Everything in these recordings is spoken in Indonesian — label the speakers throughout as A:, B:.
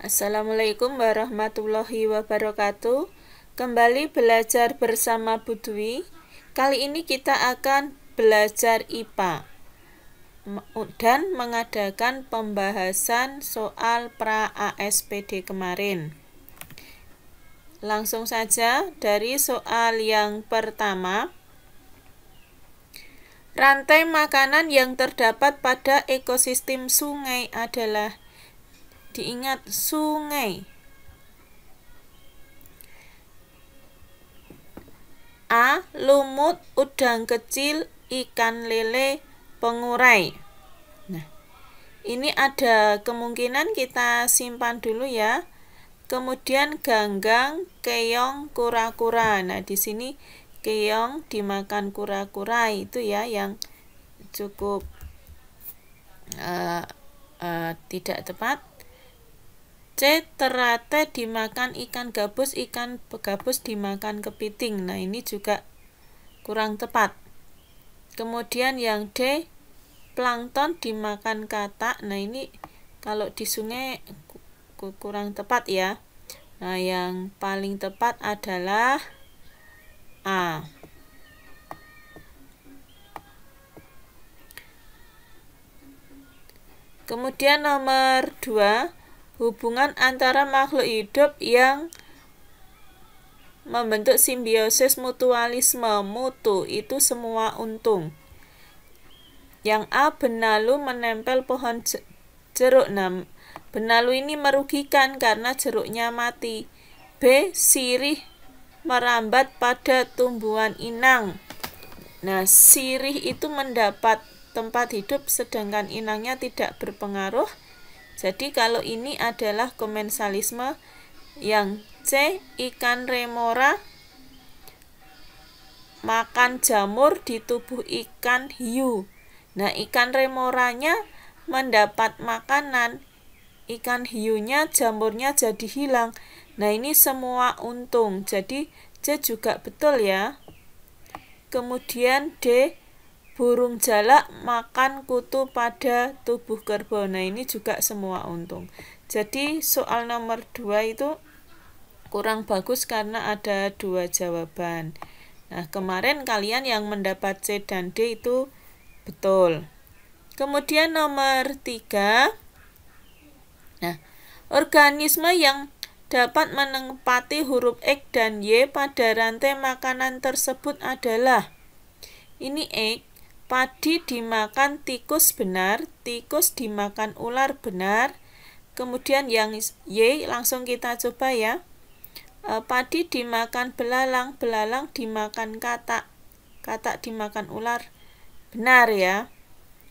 A: Assalamualaikum warahmatullahi wabarakatuh. Kembali belajar bersama Budwi Kali ini kita akan belajar IPA dan mengadakan pembahasan soal pra ASPD kemarin. Langsung saja dari soal yang pertama. Rantai makanan yang terdapat pada ekosistem sungai adalah Diingat sungai. A. Lumut, udang kecil, ikan lele, pengurai. Nah, ini ada kemungkinan kita simpan dulu ya. Kemudian ganggang, keong, kura-kura. Nah, di sini keong dimakan kura-kura itu ya yang cukup uh, uh, tidak tepat. C. Terate dimakan ikan gabus, ikan gabus dimakan kepiting. Nah, ini juga kurang tepat. Kemudian yang D. Plankton dimakan katak. Nah, ini kalau di sungai kurang tepat ya. Nah, yang paling tepat adalah A. Kemudian nomor 2 hubungan antara makhluk hidup yang membentuk simbiosis mutualisme mutu itu semua untung. Yang A benalu menempel pohon jeruk. Nah, benalu ini merugikan karena jeruknya mati. B sirih merambat pada tumbuhan inang. Nah, sirih itu mendapat tempat hidup sedangkan inangnya tidak berpengaruh jadi kalau ini adalah komensalisme yang C ikan remora makan jamur di tubuh ikan hiu. Nah, ikan remoranya mendapat makanan, ikan hiunya jamurnya jadi hilang. Nah, ini semua untung. Jadi C juga betul ya. Kemudian D burung jalak makan kutu pada tubuh kerbau. Nah, ini juga semua untung. Jadi, soal nomor 2 itu kurang bagus karena ada dua jawaban. Nah, kemarin kalian yang mendapat C dan D itu betul. Kemudian nomor 3. Nah, organisme yang dapat menempati huruf X dan Y pada rantai makanan tersebut adalah ini X, Padi dimakan tikus benar, tikus dimakan ular benar. Kemudian yang Y langsung kita coba ya. E, padi dimakan belalang, belalang dimakan katak, katak dimakan ular. Benar ya.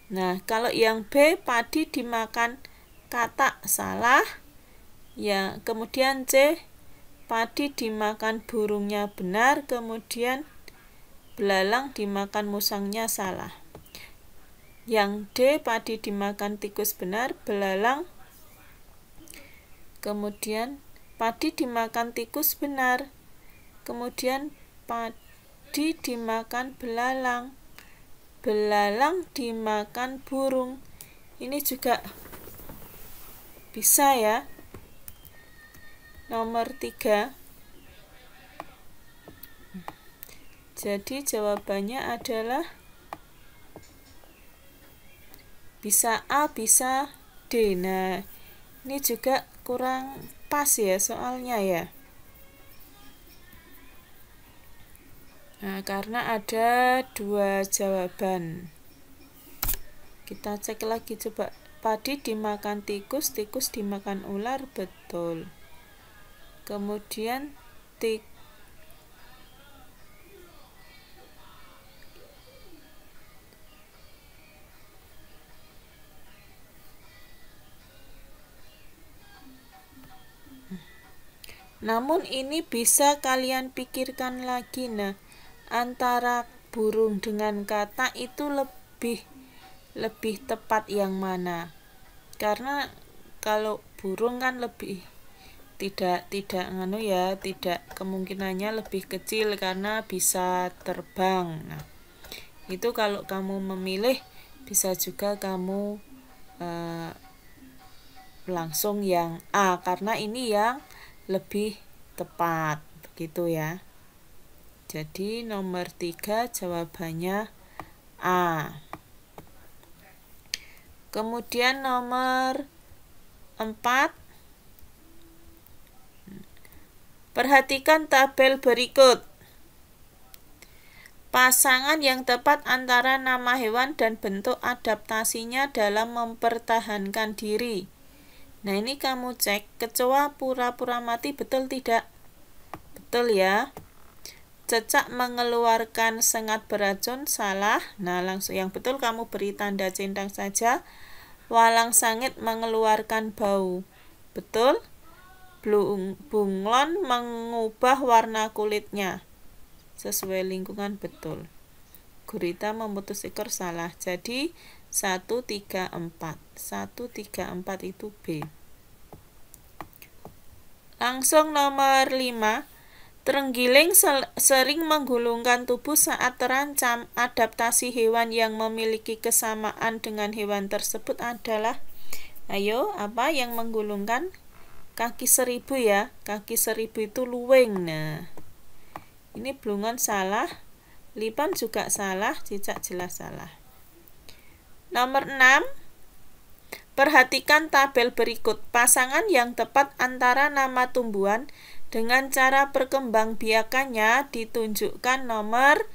A: Nah, kalau yang B padi dimakan katak salah. Ya, kemudian C padi dimakan burungnya benar, kemudian Belalang dimakan musangnya salah. Yang D. Padi dimakan tikus benar, belalang. Kemudian padi dimakan tikus benar. Kemudian padi dimakan belalang. Belalang dimakan burung. Ini juga bisa ya. Nomor 3. Jadi jawabannya adalah bisa A, bisa D. Nah, ini juga kurang pas ya soalnya ya. Nah, karena ada dua jawaban. Kita cek lagi coba. Padi dimakan tikus, tikus dimakan ular, betul. Kemudian tikus Namun ini bisa kalian pikirkan lagi nah antara burung dengan kata itu lebih lebih tepat yang mana karena kalau burung kan lebih tidak tidak nganu ya tidak kemungkinannya lebih kecil karena bisa terbang nah itu kalau kamu memilih bisa juga kamu uh, langsung yang A karena ini yang lebih tepat begitu ya jadi nomor 3 jawabannya A kemudian nomor 4 perhatikan tabel berikut pasangan yang tepat antara nama hewan dan bentuk adaptasinya dalam mempertahankan diri. Nah, ini kamu cek kecoa pura-pura mati betul tidak? Betul ya. Cecak mengeluarkan sengat beracun salah. Nah, langsung yang betul kamu beri tanda centang saja. Walang sangit mengeluarkan bau. Betul? Bunglon mengubah warna kulitnya. Sesuai lingkungan betul. Gurita memutus ekor salah. Jadi, 134 134 itu B langsung nomor 5 terenggiling sering menggulungkan tubuh saat terancam adaptasi hewan yang memiliki kesamaan dengan hewan tersebut adalah ayo apa yang menggulungkan kaki seribu ya kaki seribu itu luweng nah ini belum salah lipan juga salah cicak jelas salah Nomor 6. Perhatikan tabel berikut. Pasangan yang tepat antara nama tumbuhan dengan cara perkembangbiakannya ditunjukkan nomor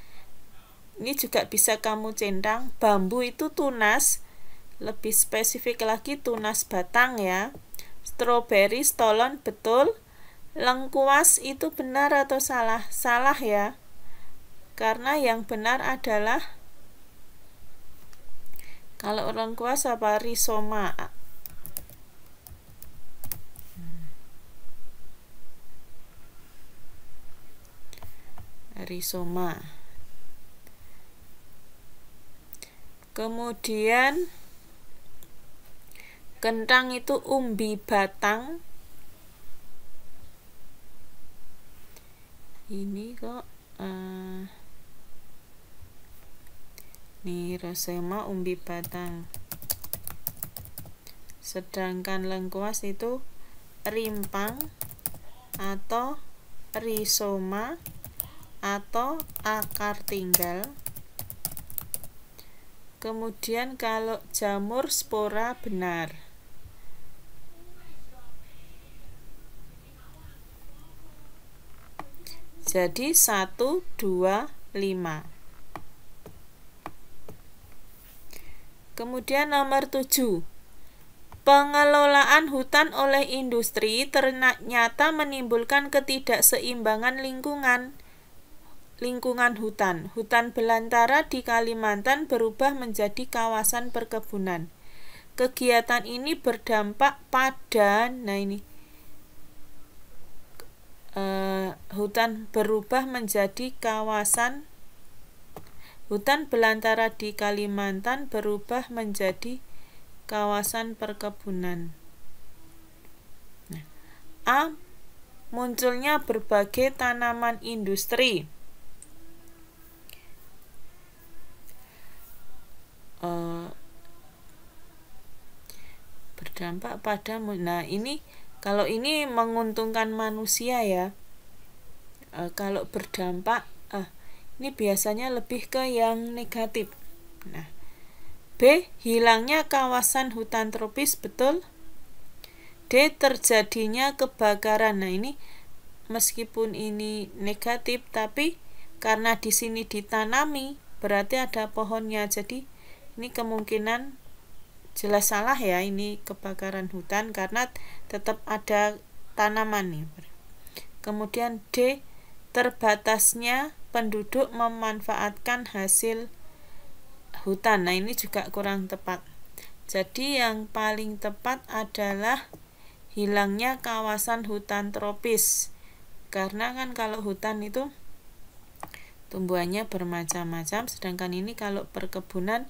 A: ini juga bisa kamu centang. Bambu itu tunas, lebih spesifik lagi tunas batang ya. Strawberry stolon betul. Lengkuas itu benar atau salah? Salah ya. Karena yang benar adalah kalau orang kuasa parisoma. Rizoma. Kemudian kentang itu umbi batang. Ini kok umbi batang. Sedangkan lengkuas itu rimpang atau rizoma atau akar tinggal. Kemudian kalau jamur spora benar. Jadi 1 2 5. Kemudian nomor 7. Pengelolaan hutan oleh industri ternyata menimbulkan ketidakseimbangan lingkungan. Lingkungan hutan. Hutan belantara di Kalimantan berubah menjadi kawasan perkebunan. Kegiatan ini berdampak pada nah ini uh, hutan berubah menjadi kawasan Hutan belantara di Kalimantan berubah menjadi kawasan perkebunan. Nah, A. Munculnya berbagai tanaman industri. Uh, berdampak pada nah ini kalau ini menguntungkan manusia ya uh, kalau berdampak ini biasanya lebih ke yang negatif. Nah, B. Hilangnya kawasan hutan tropis, betul? D. Terjadinya kebakaran. Nah, ini meskipun ini negatif, tapi karena di sini ditanami, berarti ada pohonnya. Jadi, ini kemungkinan jelas salah ya ini kebakaran hutan karena tetap ada tanaman nih. Kemudian D terbatasnya penduduk memanfaatkan hasil hutan. Nah, ini juga kurang tepat. Jadi yang paling tepat adalah hilangnya kawasan hutan tropis. Karena kan kalau hutan itu tumbuhannya bermacam-macam, sedangkan ini kalau perkebunan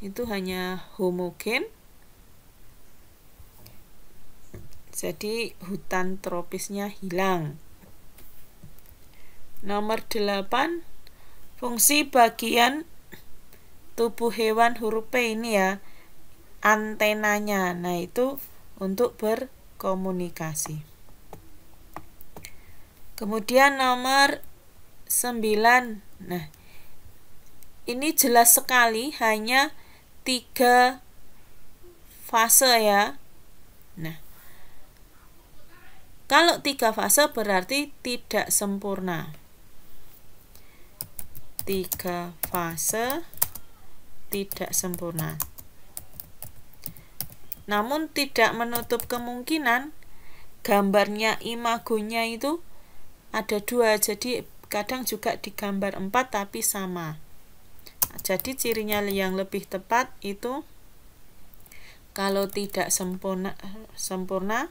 A: itu hanya homogen. Jadi hutan tropisnya hilang. Nomor 8. Fungsi bagian tubuh hewan huruf P ini ya. Antenanya. Nah, itu untuk berkomunikasi. Kemudian nomor 9. Nah, ini jelas sekali hanya tiga fase ya. Nah, kalau tiga fase berarti tidak sempurna tiga fase tidak sempurna. Namun tidak menutup kemungkinan gambarnya imagonya itu ada dua, jadi kadang juga digambar empat tapi sama. Jadi cirinya yang lebih tepat itu kalau tidak sempurna sempurna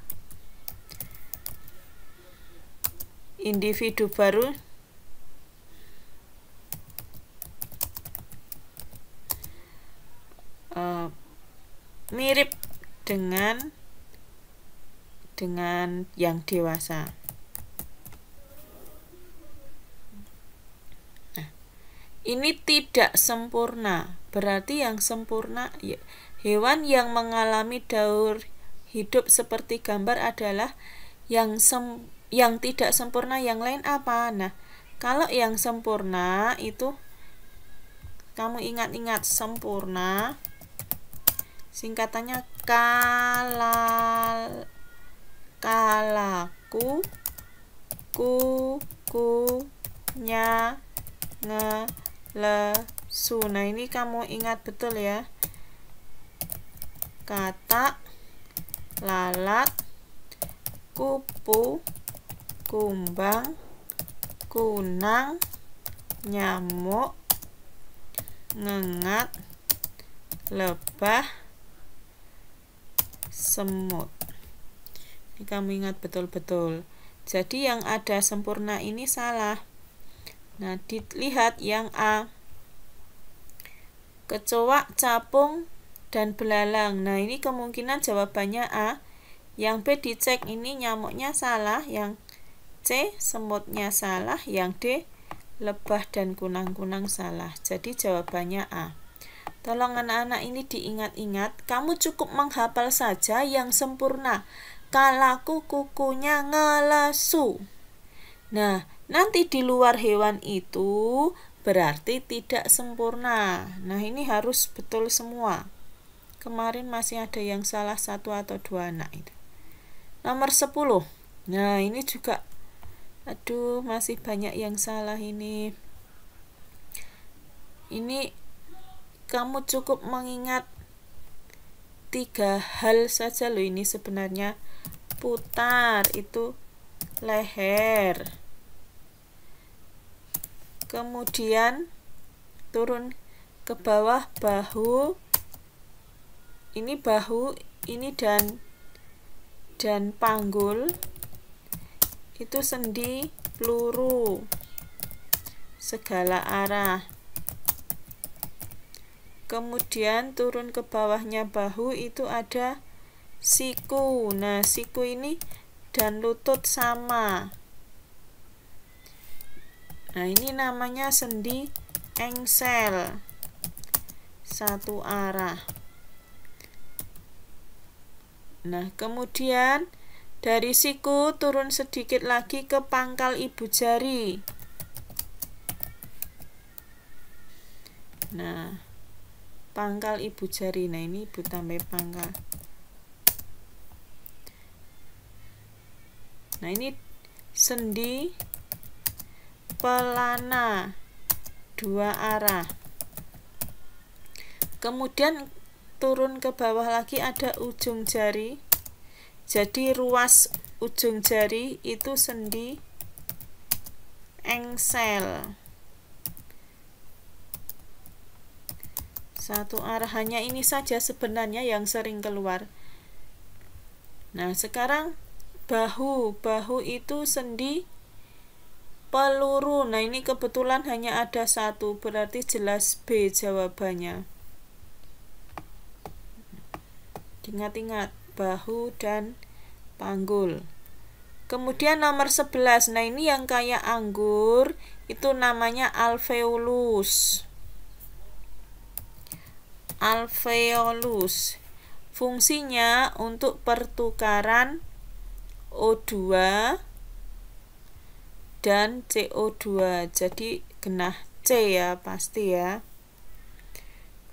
A: individu baru mirip dengan dengan yang dewasa. Nah, ini tidak sempurna. Berarti yang sempurna ya, hewan yang mengalami daur hidup seperti gambar adalah yang sem yang tidak sempurna yang lain apa? Nah, kalau yang sempurna itu kamu ingat-ingat sempurna singkatannya kalal kalaku ku ku nya nge le su nah ini kamu ingat betul ya kata lalat kupu kumbang kunang nyamuk ngengat lebah semut ini kamu ingat betul-betul jadi yang ada sempurna ini salah nah dilihat yang A kecoak, capung, dan belalang nah ini kemungkinan jawabannya A yang B dicek ini nyamuknya salah yang C semutnya salah yang D lebah dan kunang-kunang salah jadi jawabannya A Tolong anak-anak ini diingat-ingat, kamu cukup menghafal saja yang sempurna. Kalaku kukunya ngelesu. Nah, nanti di luar hewan itu berarti tidak sempurna. Nah, ini harus betul semua. Kemarin masih ada yang salah satu atau dua anak itu. Nomor sepuluh. Nah, ini juga aduh masih banyak yang salah ini. Ini kamu cukup mengingat tiga hal saja loh ini sebenarnya putar itu leher kemudian turun ke bawah bahu ini bahu ini dan dan panggul itu sendi peluru segala arah kemudian turun ke bawahnya bahu itu ada siku nah siku ini dan lutut sama nah ini namanya sendi engsel satu arah nah kemudian dari siku turun sedikit lagi ke pangkal ibu jari. Nah, pangkal ibu jari nah ini ibu tambah pangkal nah ini sendi pelana dua arah kemudian turun ke bawah lagi ada ujung jari jadi ruas ujung jari itu sendi engsel satu arah hanya ini saja sebenarnya yang sering keluar nah sekarang bahu bahu itu sendi peluru nah ini kebetulan hanya ada satu berarti jelas B jawabannya ingat-ingat bahu dan panggul kemudian nomor 11 nah ini yang kayak anggur itu namanya alveolus alveolus. Fungsinya untuk pertukaran O2 dan CO2. Jadi genah C ya pasti ya.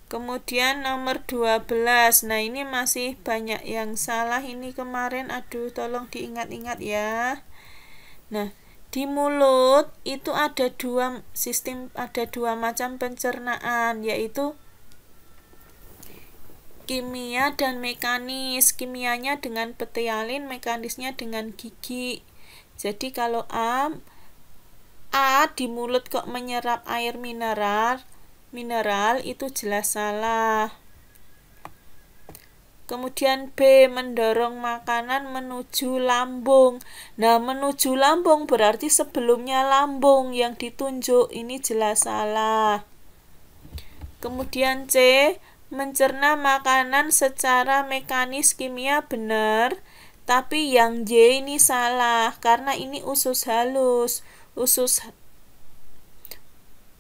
A: Kemudian nomor 12. Nah, ini masih banyak yang salah ini kemarin. Aduh, tolong diingat-ingat ya. Nah, di mulut itu ada dua sistem ada dua macam pencernaan yaitu kimia dan mekanis. Kimianya dengan petialin, mekanisnya dengan gigi. Jadi kalau A A di mulut kok menyerap air mineral, mineral itu jelas salah. Kemudian B mendorong makanan menuju lambung. Nah, menuju lambung berarti sebelumnya lambung yang ditunjuk ini jelas salah. Kemudian C mencerna makanan secara mekanis kimia benar, tapi yang J ini salah karena ini usus halus. Usus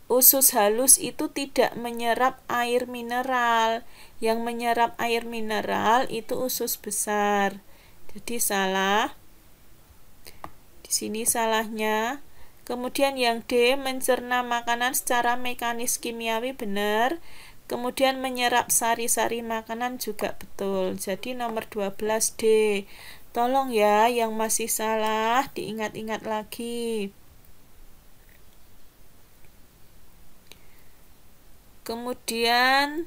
A: usus halus itu tidak menyerap air mineral. Yang menyerap air mineral itu usus besar. Jadi salah. Di sini salahnya. Kemudian yang D mencerna makanan secara mekanis kimiawi benar Kemudian menyerap sari-sari makanan juga betul. Jadi nomor 12D. Tolong ya yang masih salah diingat-ingat lagi. Kemudian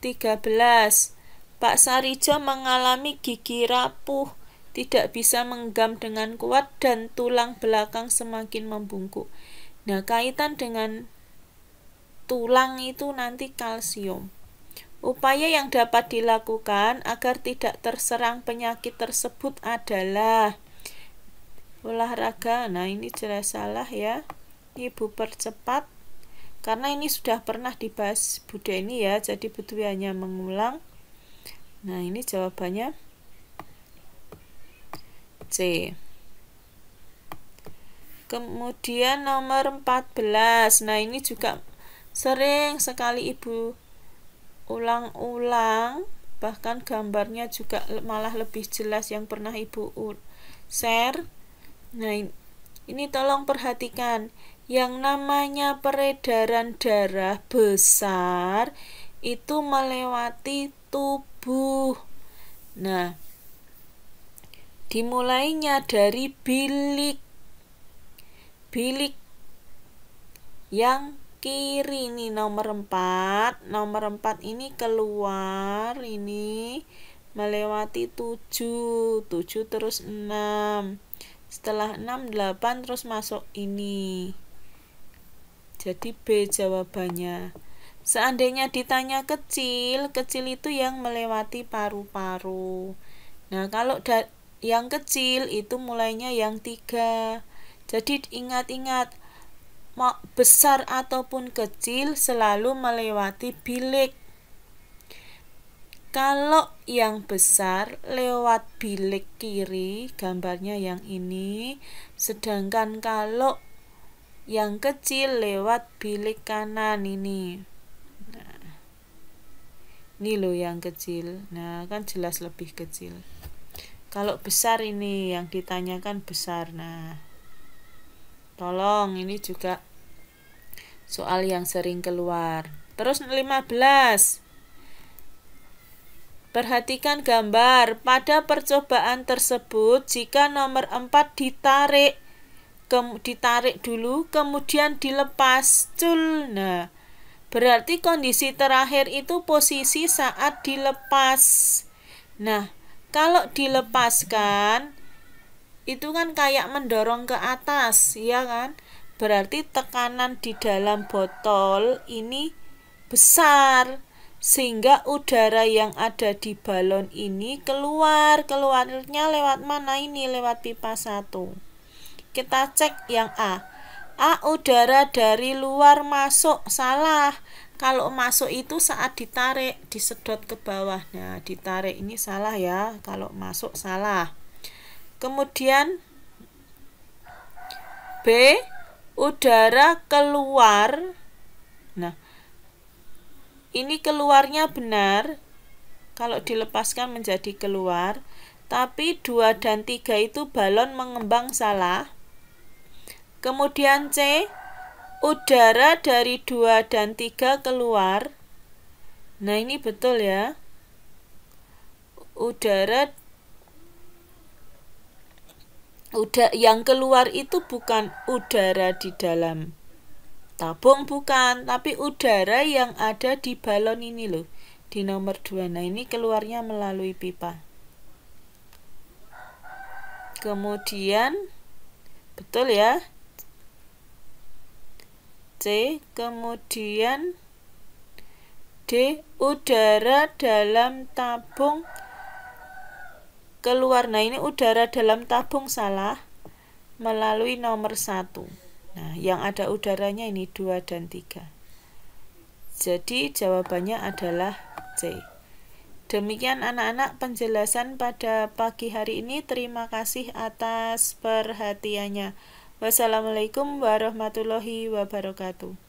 A: 13. Pak Sarijo mengalami gigi rapuh, tidak bisa menggam dengan kuat dan tulang belakang semakin membungkuk. Nah, kaitan dengan tulang itu nanti kalsium. Upaya yang dapat dilakukan agar tidak terserang penyakit tersebut adalah olahraga. Nah, ini jelas salah ya. ibu percepat karena ini sudah pernah dibahas Bu ini ya, jadi butuh hanya mengulang. Nah, ini jawabannya C. Kemudian nomor 14. Nah, ini juga Sering sekali ibu ulang-ulang, bahkan gambarnya juga malah lebih jelas yang pernah ibu share. Nah, ini tolong perhatikan, yang namanya peredaran darah besar itu melewati tubuh. Nah, dimulainya dari bilik. Bilik yang kiri ini nomor 4 nomor 4 ini keluar ini melewati 7 7 terus 6 setelah 6 8 terus masuk ini jadi B jawabannya seandainya ditanya kecil kecil itu yang melewati paru-paru nah kalau yang kecil itu mulainya yang 3 jadi ingat-ingat mau besar ataupun kecil selalu melewati bilik. Kalau yang besar lewat bilik kiri, gambarnya yang ini. Sedangkan kalau yang kecil lewat bilik kanan ini. Nah, ini loh yang kecil. Nah, kan jelas lebih kecil. Kalau besar ini yang ditanyakan besar. Nah, tolong ini juga soal yang sering keluar. Terus 15. Perhatikan gambar. Pada percobaan tersebut, jika nomor 4 ditarik, ke, ditarik dulu, kemudian dilepas. Cul. Nah, berarti kondisi terakhir itu posisi saat dilepas. Nah, kalau dilepaskan, itu kan kayak mendorong ke atas, ya kan? Berarti tekanan di dalam botol ini besar sehingga udara yang ada di balon ini keluar keluarnya lewat mana ini lewat pipa satu kita cek yang A A udara dari luar masuk salah kalau masuk itu saat ditarik disedot ke bawah nah ditarik ini salah ya kalau masuk salah kemudian B udara keluar nah ini keluarnya benar kalau dilepaskan menjadi keluar tapi dua dan tiga itu balon mengembang salah kemudian C udara dari dua dan tiga keluar nah ini betul ya udara Udah yang keluar itu bukan udara di dalam tabung bukan, tapi udara yang ada di balon ini loh. Di nomor 2. Nah, ini keluarnya melalui pipa. Kemudian betul ya? C, kemudian D udara dalam tabung keluar. Nah, ini udara dalam tabung salah melalui nomor satu Nah, yang ada udaranya ini dua dan tiga Jadi, jawabannya adalah C. Demikian anak-anak penjelasan pada pagi hari ini. Terima kasih atas perhatiannya. Wassalamualaikum warahmatullahi wabarakatuh.